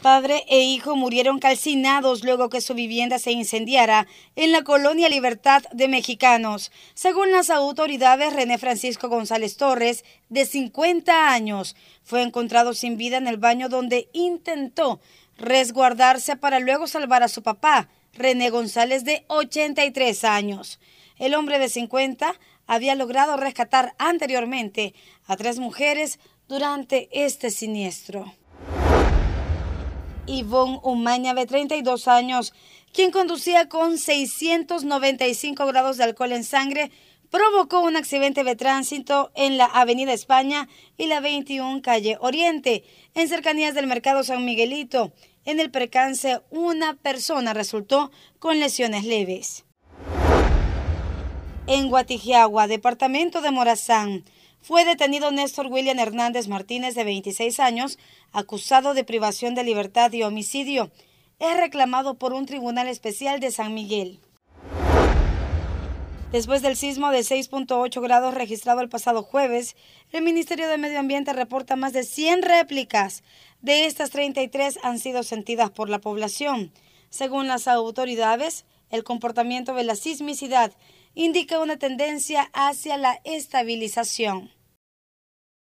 Padre e hijo murieron calcinados luego que su vivienda se incendiara en la colonia Libertad de Mexicanos, según las autoridades René Francisco González Torres, de 50 años, fue encontrado sin vida en el baño donde intentó resguardarse para luego salvar a su papá, René González, de 83 años. El hombre de 50 había logrado rescatar anteriormente a tres mujeres durante este siniestro. Ivonne Umaña, de 32 años, quien conducía con 695 grados de alcohol en sangre, provocó un accidente de tránsito en la Avenida España y la 21 Calle Oriente, en cercanías del Mercado San Miguelito. En el percance, una persona resultó con lesiones leves. En Guatijiagua, departamento de Morazán, fue detenido Néstor William Hernández Martínez, de 26 años, acusado de privación de libertad y homicidio. Es reclamado por un tribunal especial de San Miguel. Después del sismo de 6.8 grados registrado el pasado jueves, el Ministerio de Medio Ambiente reporta más de 100 réplicas. De estas, 33 han sido sentidas por la población. Según las autoridades, el comportamiento de la sismicidad indica una tendencia hacia la estabilización.